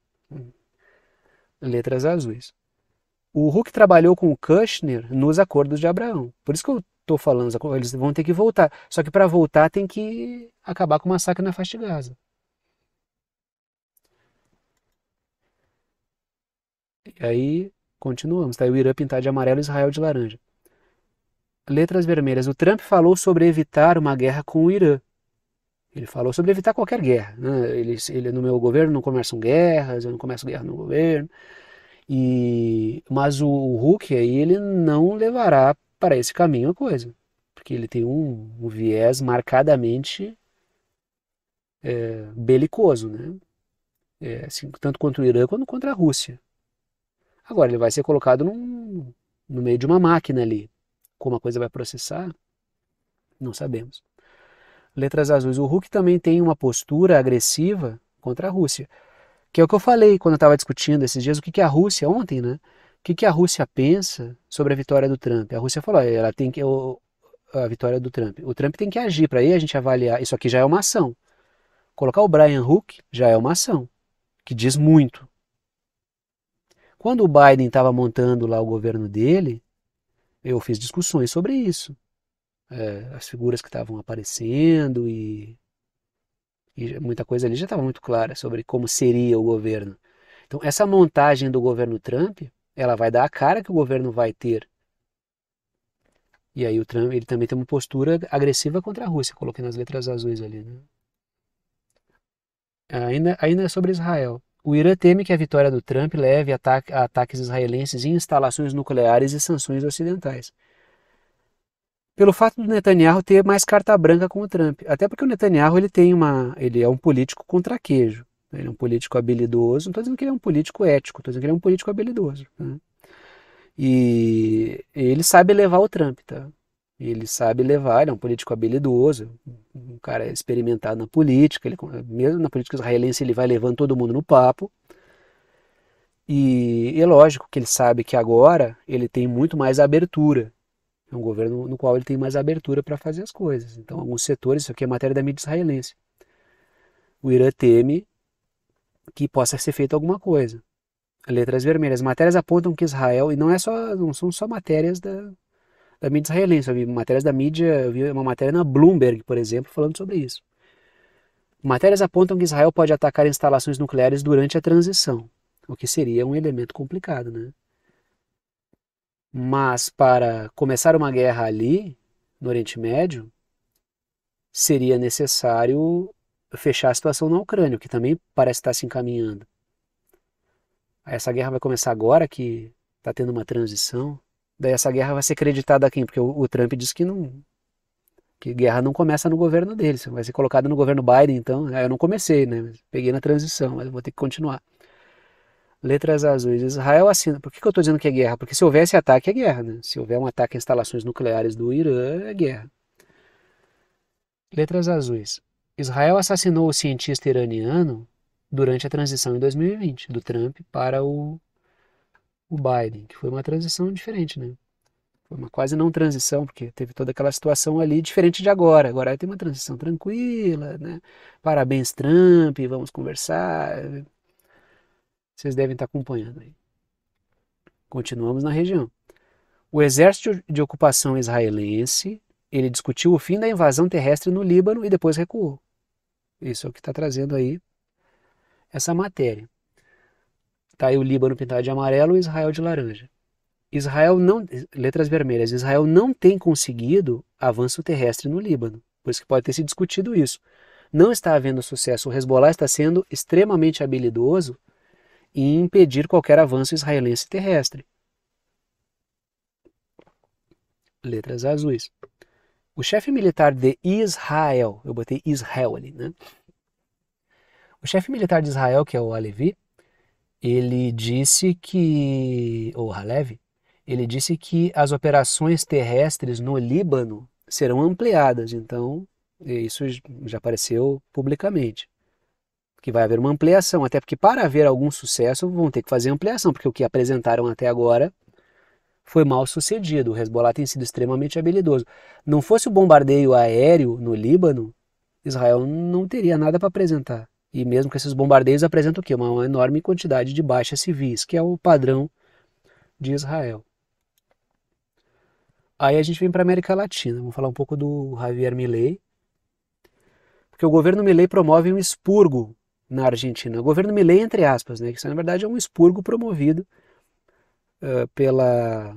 Letras azuis. O Hulk trabalhou com o Kushner nos acordos de Abraão. Por isso que eu estou falando, eles vão ter que voltar. Só que para voltar tem que acabar com o massacre na faixa de Gaza. E aí continuamos, tá? O Irã pintar de amarelo, Israel de laranja. Letras vermelhas. O Trump falou sobre evitar uma guerra com o Irã. Ele falou sobre evitar qualquer guerra. Né? Ele, ele, no meu governo não começam guerras, eu não começo guerra no governo. E, mas o, o Hulk aí ele não levará para esse caminho a coisa. Porque ele tem um, um viés marcadamente é, belicoso, né? É, assim, tanto contra o Irã quanto contra a Rússia. Agora, ele vai ser colocado num, no meio de uma máquina ali. Como a coisa vai processar, não sabemos. Letras azuis. O Hulk também tem uma postura agressiva contra a Rússia. Que é o que eu falei quando eu estava discutindo esses dias o que, que é a Rússia, ontem, né? que, que a Rússia pensa sobre a vitória do Trump? A Rússia falou, ela tem que o, a vitória do Trump. O Trump tem que agir para aí a gente avaliar. Isso aqui já é uma ação. Colocar o Brian Hook já é uma ação que diz muito. Quando o Biden estava montando lá o governo dele, eu fiz discussões sobre isso. É, as figuras que estavam aparecendo e, e muita coisa ali já estava muito clara sobre como seria o governo. Então, essa montagem do governo Trump ela vai dar a cara que o governo vai ter. E aí o Trump, ele também tem uma postura agressiva contra a Rússia, coloquei nas letras azuis ali. Né? Ainda, ainda é sobre Israel. O Irã teme que a vitória do Trump leve a, ataque, a ataques israelenses em instalações nucleares e sanções ocidentais. Pelo fato do Netanyahu ter mais carta branca com o Trump, até porque o Netanyahu ele tem uma, ele é um político contra queijo. Ele é um político habilidoso. Não estou dizendo que ele é um político ético, estou dizendo que ele é um político habilidoso. Né? E ele sabe levar o Trump, tá? Ele sabe levar, ele é um político habilidoso, um cara experimentado na política, ele, mesmo na política israelense ele vai levando todo mundo no papo. E é lógico que ele sabe que agora ele tem muito mais abertura. É um governo no qual ele tem mais abertura para fazer as coisas. Então, alguns setores, isso aqui é matéria da mídia israelense. O Irã teme que possa ser feita alguma coisa. Letras vermelhas. Matérias apontam que Israel, e não, é só, não são só matérias da, da mídia israelense, eu vi matérias da mídia, eu vi uma matéria na Bloomberg, por exemplo, falando sobre isso. Matérias apontam que Israel pode atacar instalações nucleares durante a transição, o que seria um elemento complicado, né? Mas para começar uma guerra ali, no Oriente Médio, seria necessário fechar a situação na Ucrânia, que também parece estar se encaminhando. Essa guerra vai começar agora, que está tendo uma transição. Daí essa guerra vai ser creditada a quem? Porque o, o Trump disse que não, que guerra não começa no governo dele, vai ser colocada no governo Biden, então ah, eu não comecei, né? Peguei na transição, mas vou ter que continuar. Letras azuis. Israel assina. Por que, que eu estou dizendo que é guerra? Porque se houvesse ataque, é guerra. Né? Se houver um ataque a instalações nucleares do Irã, é guerra. Letras azuis. Israel assassinou o cientista iraniano durante a transição em 2020, do Trump para o, o Biden, que foi uma transição diferente, né? Foi uma quase não transição, porque teve toda aquela situação ali diferente de agora. Agora tem uma transição tranquila, né? Parabéns, Trump, vamos conversar. Vocês devem estar acompanhando aí. Continuamos na região. O exército de ocupação israelense, ele discutiu o fim da invasão terrestre no Líbano e depois recuou. Isso é o que está trazendo aí essa matéria. Está aí o Líbano pintado de amarelo e Israel de laranja. Israel não, letras vermelhas, Israel não tem conseguido avanço terrestre no Líbano, isso que pode ter se discutido isso. Não está havendo sucesso. O Hezbollah está sendo extremamente habilidoso em impedir qualquer avanço israelense terrestre. Letras azuis. O chefe militar de Israel, eu botei Israel ali, né? O chefe militar de Israel, que é o Alevi, ele disse que, ou Halev, ele disse que as operações terrestres no Líbano serão ampliadas. Então, isso já apareceu publicamente. Que vai haver uma ampliação, até porque para haver algum sucesso vão ter que fazer ampliação, porque o que apresentaram até agora foi mal sucedido. O Hezbollah tem sido extremamente habilidoso. Não fosse o bombardeio aéreo no Líbano, Israel não teria nada para apresentar. E mesmo com esses bombardeios apresenta o quê? Uma, uma enorme quantidade de baixas civis, que é o padrão de Israel. Aí a gente vem para a América Latina. Vamos falar um pouco do Javier Milei. Porque o governo Milei promove um expurgo na Argentina. O governo Milei, entre aspas, né? Que isso na verdade é um expurgo promovido ah, pela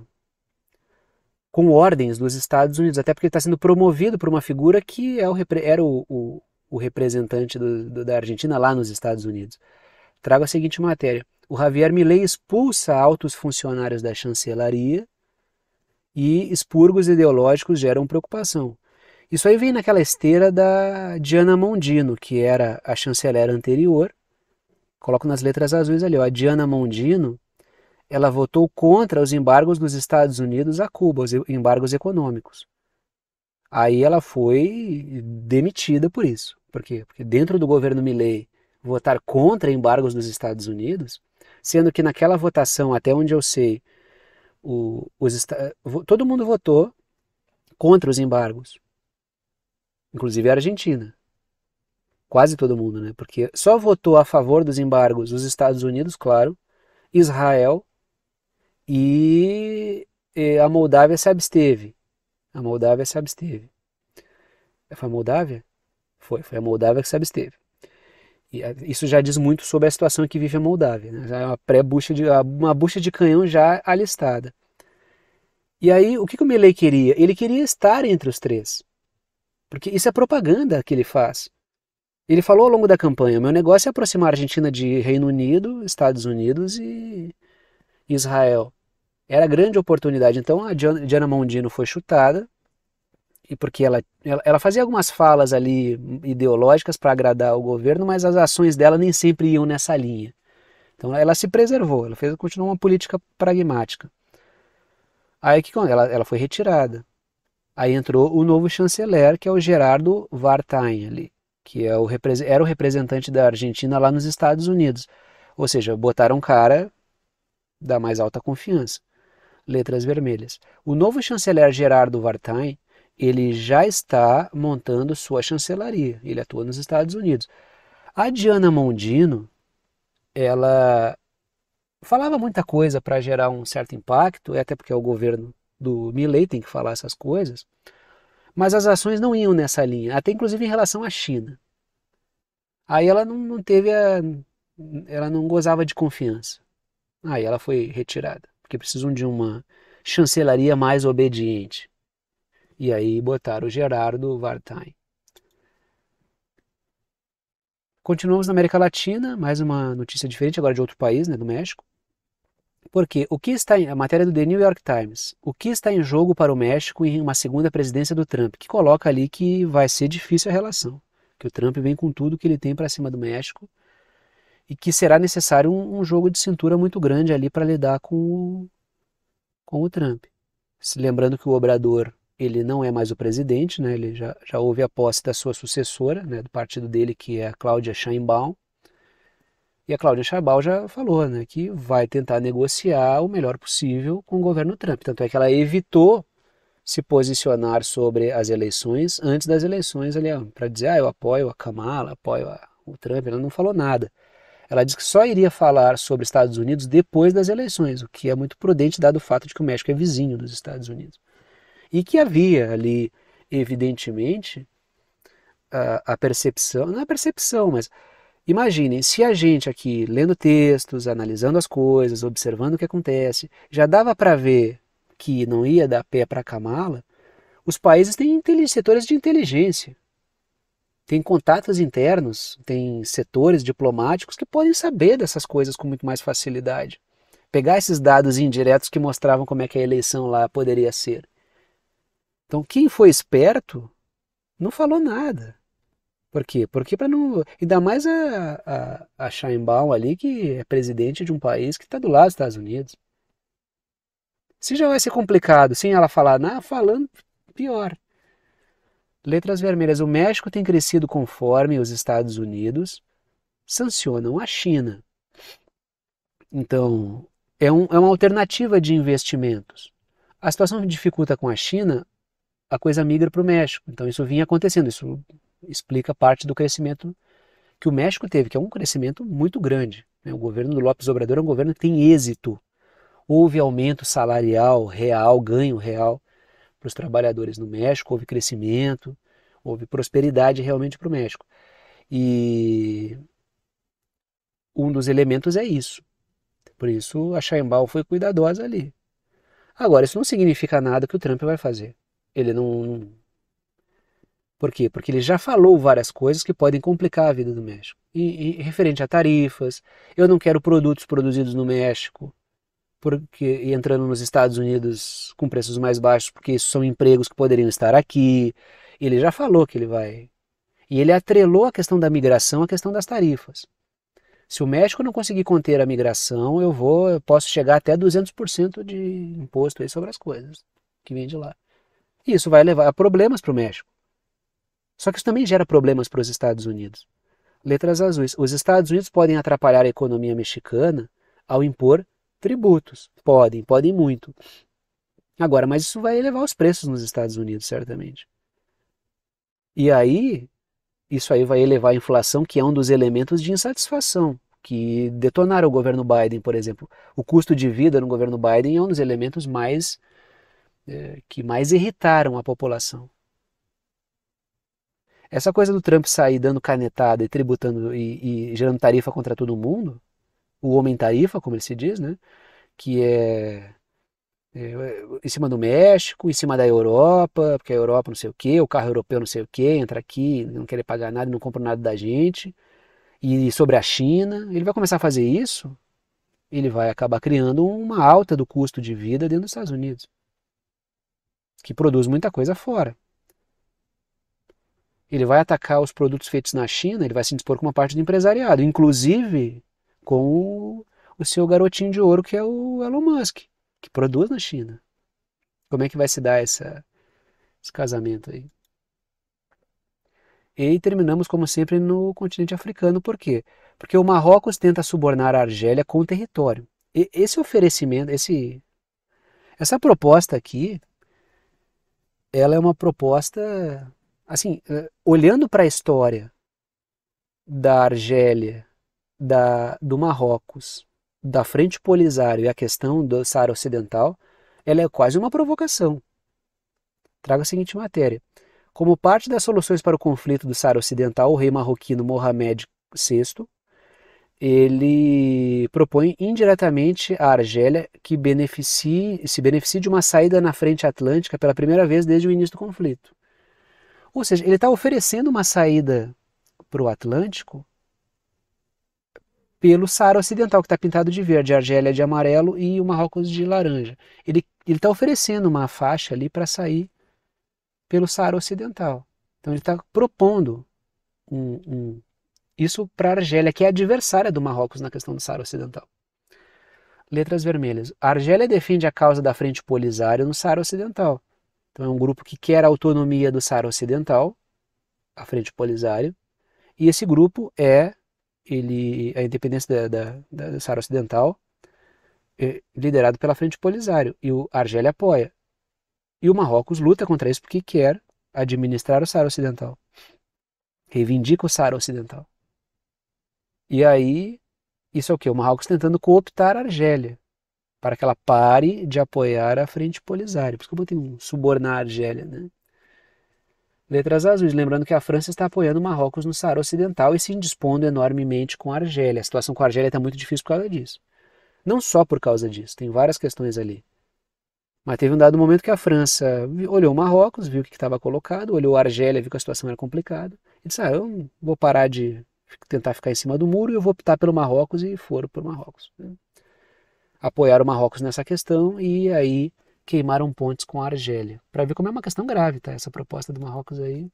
com ordens dos Estados Unidos, até porque ele está sendo promovido por uma figura que é o, era o, o, o representante do, do, da Argentina lá nos Estados Unidos. Trago a seguinte matéria. O Javier Milei expulsa altos funcionários da chancelaria e expurgos ideológicos geram preocupação. Isso aí vem naquela esteira da Diana Mondino, que era a chanceler anterior. Coloco nas letras azuis ali, ó. A Diana Mondino ela votou contra os embargos dos Estados Unidos a Cuba, os embargos econômicos. Aí ela foi demitida por isso. Por quê? Porque dentro do governo Milley, votar contra embargos dos Estados Unidos, sendo que naquela votação, até onde eu sei, o, os, todo mundo votou contra os embargos, inclusive a Argentina. Quase todo mundo, né? Porque só votou a favor dos embargos os Estados Unidos, claro, Israel e eh, a Moldávia se absteve. A Moldávia se absteve. Foi a Moldávia? Foi, foi a Moldávia que se absteve. E eh, isso já diz muito sobre a situação que vive a Moldávia. Né? Já é uma pré-bucha de uma bucha de canhão já alistada. E aí, o que, que o Melei queria? Ele queria estar entre os três. Porque isso é propaganda que ele faz. Ele falou ao longo da campanha: meu negócio é aproximar a Argentina de Reino Unido, Estados Unidos e, Israel. Era grande oportunidade. Então a Diana Mondino foi chutada, e porque ela, ela, fazia algumas falas ali ideológicas para agradar o governo, mas as ações dela nem sempre iam nessa linha. Então ela se preservou, ela fez continuou uma política pragmática. Aí que ela, ela foi retirada. Aí entrou o novo chanceler, que é o Gerardo Vartain ali, que é o, era o representante da Argentina lá nos Estados Unidos. Ou seja, botaram um cara da mais alta confiança. Letras vermelhas. O novo chanceler Gerardo Vartain, ele já está montando sua chancelaria. Ele atua nos Estados Unidos. A Diana Mondino, ela falava muita coisa para gerar um certo impacto, é até porque é o governo do Milley tem que falar essas coisas, mas as ações não iam nessa linha, até inclusive em relação à China. Aí ela não, não teve a, ela não gozava de confiança. Aí ela foi retirada, porque precisam de uma chancelaria mais obediente. E aí botaram o Gerardo Vartain. Continuamos na América Latina, mais uma notícia diferente, agora de outro país, né, do México. Porque o que está em, a matéria do The New York Times, o que está em jogo para o México em uma segunda presidência do Trump, que coloca ali que vai ser difícil a relação, que o Trump vem com tudo que ele tem para cima do México e que será necessário um, um jogo de cintura muito grande ali para lidar com o, com o Trump. Se lembrando que o Obrador ele não é mais o presidente, né? ele já, já houve a posse da sua sucessora, né? do partido dele, que é a Cláudia Sheinbaum. E a Cláudia Sheinbaum já falou né? que vai tentar negociar o melhor possível com o governo Trump. Tanto é que ela evitou se posicionar sobre as eleições antes das eleições, para dizer, ah, eu apoio a Kamala, apoio a, o Trump, ela não falou nada. Ela diz que só iria falar sobre Estados Unidos depois das eleições, o que é muito prudente dado o fato de que o México é vizinho dos Estados Unidos. E que havia ali, evidentemente, a, a percepção, não é a percepção, mas imaginem, se a gente aqui lendo textos, analisando as coisas, observando o que acontece, já dava para ver que não ia dar pé para a Kamala, os países têm setores de inteligência tem contatos internos, tem setores diplomáticos que podem saber dessas coisas com muito mais facilidade. Pegar esses dados indiretos que mostravam como é que a eleição lá poderia ser. Então, quem foi esperto não falou nada. Por quê? Porque para não. Ainda mais a, a, a Scheinbaum ali, que é presidente de um país que está do lado dos Estados Unidos. Se já vai ser complicado sem ela falar nada, falando, pior. Letras vermelhas. O México tem crescido conforme os Estados Unidos sancionam a China. Então, é, um, é uma alternativa de investimentos. A situação dificulta com a China, a coisa migra para o México. Então, isso vinha acontecendo. Isso explica parte do crescimento que o México teve, que é um crescimento muito grande. Né? O governo do Lopes Obrador é um governo que tem êxito. Houve aumento salarial real, ganho real para os trabalhadores no México, houve crescimento, houve prosperidade realmente para o México. E um dos elementos é isso. Por isso a Chainbal foi cuidadosa ali. Agora, isso não significa nada que o Trump vai fazer. Ele não. Por quê? Porque ele já falou várias coisas que podem complicar a vida do México. E, e referente a tarifas, eu não quero produtos produzidos no México porque entrando nos Estados Unidos com preços mais baixos, porque isso são empregos que poderiam estar aqui. Ele já falou que ele vai. E ele atrelou a questão da migração à questão das tarifas. Se o México não conseguir conter a migração, eu vou, eu posso chegar até 200% de imposto aí sobre as coisas que vêm de lá. E isso vai levar a problemas para o México. Só que isso também gera problemas para os Estados Unidos. Letras azuis. Os Estados Unidos podem atrapalhar a economia mexicana ao impor tributos. Podem, podem muito. Agora, mas isso vai elevar os preços nos Estados Unidos, certamente. E aí, isso aí vai elevar a inflação, que é um dos elementos de insatisfação que detonaram o governo Biden, por exemplo. O custo de vida no governo Biden é um dos elementos mais é, que mais irritaram a população. Essa coisa do Trump sair dando canetada e tributando e, e gerando tarifa contra todo mundo o homem tarifa, como ele se diz, né? que é, é em cima do México, em cima da Europa, porque a Europa não sei o quê, o carro europeu não sei o quê, entra aqui, não querer pagar nada, não compra nada da gente, e sobre a China. Ele vai começar a fazer isso, ele vai acabar criando uma alta do custo de vida dentro dos Estados Unidos, que produz muita coisa fora. Ele vai atacar os produtos feitos na China, ele vai se dispor com uma parte do empresariado, inclusive com o seu garotinho de ouro, que é o Elon Musk, que produz na China. Como é que vai se dar essa, esse casamento aí? E terminamos, como sempre, no continente africano. Por quê? Porque o Marrocos tenta subornar a Argélia com o território. E esse oferecimento, esse, essa proposta aqui, ela é uma proposta, assim, eh, olhando para a história da Argélia da, do Marrocos, da frente polisário e a questão do Saara Ocidental, ela é quase uma provocação. Trago a seguinte matéria. Como parte das soluções para o conflito do Saara Ocidental, o rei marroquino Mohamed VI ele propõe indiretamente à Argélia que beneficie, se beneficie de uma saída na frente atlântica pela primeira vez desde o início do conflito. Ou seja, ele está oferecendo uma saída para o Atlântico pelo Saara Ocidental, que está pintado de verde, Argélia de amarelo e o Marrocos de laranja. Ele está oferecendo uma faixa ali para sair pelo Saara Ocidental. Então ele está propondo um, um, isso para a Argélia, que é adversária do Marrocos na questão do Saara Ocidental. Letras vermelhas. A Argélia defende a causa da frente polisário no Saara Ocidental. Então é um grupo que quer a autonomia do Saara Ocidental, a frente polisário, e esse grupo é ele, a independência da, da, da Ocidental, é, liderado pela Frente Polisário, e o Argélia apoia. E o Marrocos luta contra isso porque quer administrar o Saara Ocidental. Reivindica o Saara Ocidental. E aí, isso é o que? O Marrocos tentando cooptar a Argélia para que ela pare de apoiar a Frente Polisário. Por isso que eu botei um subornar a Argélia, né? Letras azuis, lembrando que a França está apoiando o Marrocos no Saara Ocidental e se indispondo enormemente com a Argélia. A situação com a Argélia está muito difícil por causa disso. Não só por causa disso, tem várias questões ali. Mas teve um dado momento que a França olhou o Marrocos, viu o que estava colocado, olhou a Argélia, viu que a situação era complicada. E disse: Ah, eu vou parar de tentar ficar em cima do muro e eu vou optar pelo Marrocos. E foram para o Marrocos. Apoiaram o Marrocos nessa questão e aí queimaram pontes com a Argélia. Para ver como é uma questão grave, tá? Essa proposta do Marrocos aí.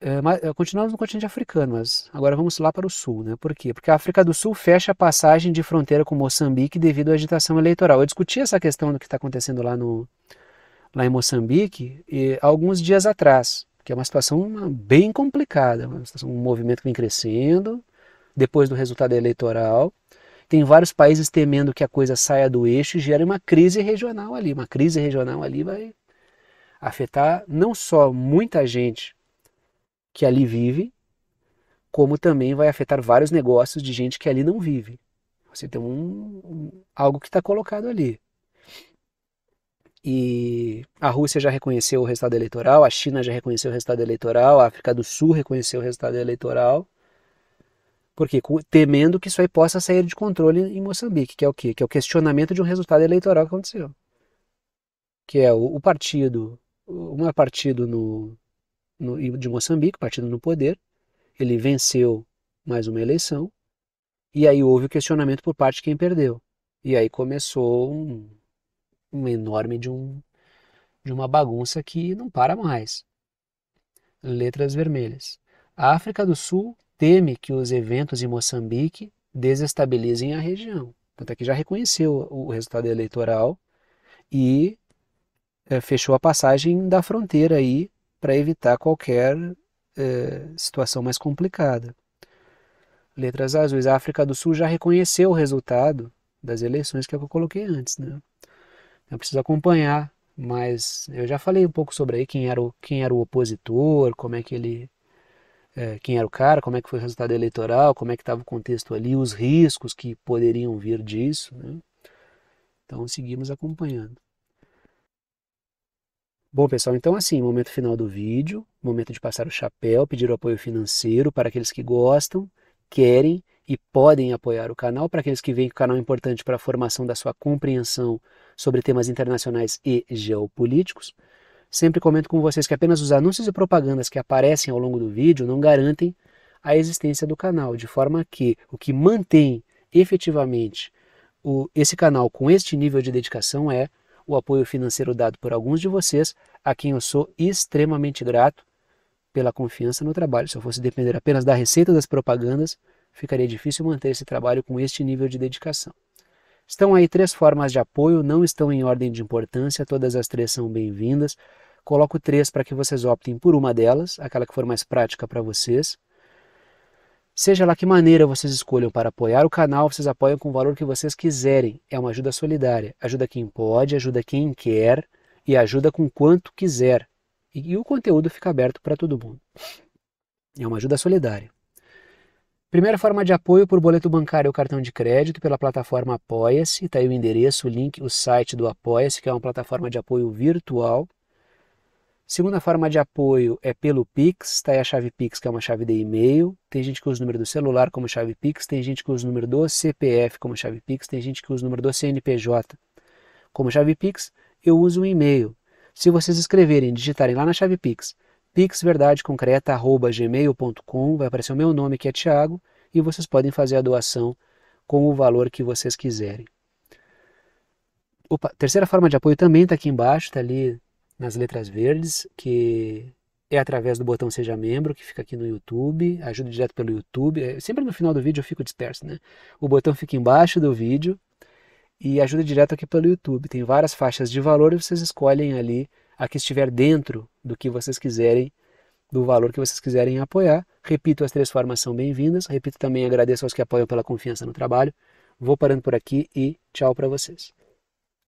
É, mas, é, continuamos no continente africano, mas agora vamos lá para o sul, né? Por quê? Porque a África do Sul fecha a passagem de fronteira com Moçambique devido à agitação eleitoral. Eu discuti essa questão do que está acontecendo lá, no, lá em Moçambique e, alguns dias atrás, que é uma situação bem complicada, uma situação, um movimento que vem crescendo depois do resultado eleitoral tem vários países temendo que a coisa saia do eixo e gere uma crise regional ali. Uma crise regional ali vai afetar não só muita gente que ali vive, como também vai afetar vários negócios de gente que ali não vive. Você tem um, um algo que está colocado ali. E a Rússia já reconheceu o resultado eleitoral, a China já reconheceu o resultado eleitoral, a África do Sul reconheceu o resultado eleitoral. Porque temendo que isso aí possa sair de controle em Moçambique, que é o quê? Que é o questionamento de um resultado eleitoral que aconteceu. Que é o, o partido, o maior é partido no, no, de Moçambique, partido no poder, ele venceu mais uma eleição, e aí houve o questionamento por parte de quem perdeu. E aí começou um, um enorme de, um, de uma bagunça que não para mais. Letras vermelhas. A África do Sul teme que os eventos em Moçambique desestabilizem a região. Tanto é que já reconheceu o resultado eleitoral e é, fechou a passagem da fronteira aí para evitar qualquer é, situação mais complicada. Letras azuis. A África do Sul já reconheceu o resultado das eleições é que eu coloquei antes. Né? Eu preciso acompanhar, mas eu já falei um pouco sobre aí quem era o, quem era o opositor, como é que ele é, quem era o cara, como é que foi o resultado eleitoral, como é que estava o contexto ali, os riscos que poderiam vir disso. Né? Então seguimos acompanhando. Bom, pessoal, então assim, momento final do vídeo, momento de passar o chapéu, pedir o apoio financeiro para aqueles que gostam, querem e podem apoiar o canal, para aqueles que veem que o canal é importante para a formação da sua compreensão sobre temas internacionais e geopolíticos. Sempre comento com vocês que apenas os anúncios e propagandas que aparecem ao longo do vídeo não garantem a existência do canal, de forma que o que mantém efetivamente o, esse canal com este nível de dedicação é o apoio financeiro dado por alguns de vocês, a quem eu sou extremamente grato pela confiança no trabalho. Se eu fosse depender apenas da receita das propagandas, ficaria difícil manter esse trabalho com este nível de dedicação. Estão aí três formas de apoio, não estão em ordem de importância, todas as três são bem-vindas. Coloco três para que vocês optem por uma delas, aquela que for mais prática para vocês. Seja lá que maneira vocês escolham para apoiar o canal, vocês apoiam com o valor que vocês quiserem. É uma ajuda solidária. Ajuda quem pode, ajuda quem quer e ajuda com quanto quiser. E, e o conteúdo fica aberto para todo mundo. É uma ajuda solidária. Primeira forma de apoio por boleto bancário é ou cartão de crédito pela plataforma Apoia-se. Está aí o endereço, o link, o site do Apoia-se, que é uma plataforma de apoio virtual. Segunda forma de apoio é pelo Pix, está aí a chave Pix, que é uma chave de e-mail. Tem gente que usa o número do celular como chave Pix, tem gente que usa o número do CPF como chave Pix, tem gente que usa o número do CNPJ como chave Pix. Eu uso o e-mail. Se vocês escreverem, digitarem lá na chave Pix pixverdadeconcreta.gmail.com, vai aparecer o meu nome que é Tiago, e vocês podem fazer a doação com o valor que vocês quiserem. Opa, terceira forma de apoio também está aqui embaixo, está ali nas letras verdes, que é através do botão Seja Membro, que fica aqui no YouTube, ajuda direto pelo YouTube. É, sempre no final do vídeo eu fico disperso, né? O botão fica embaixo do vídeo e ajuda direto aqui pelo YouTube. Tem várias faixas de valor e vocês escolhem ali a que estiver dentro do que vocês quiserem, do valor que vocês quiserem apoiar. Repito, as três formas são bem-vindas. Repito também, agradeço aos que apoiam pela confiança no trabalho. Vou parando por aqui e tchau para vocês.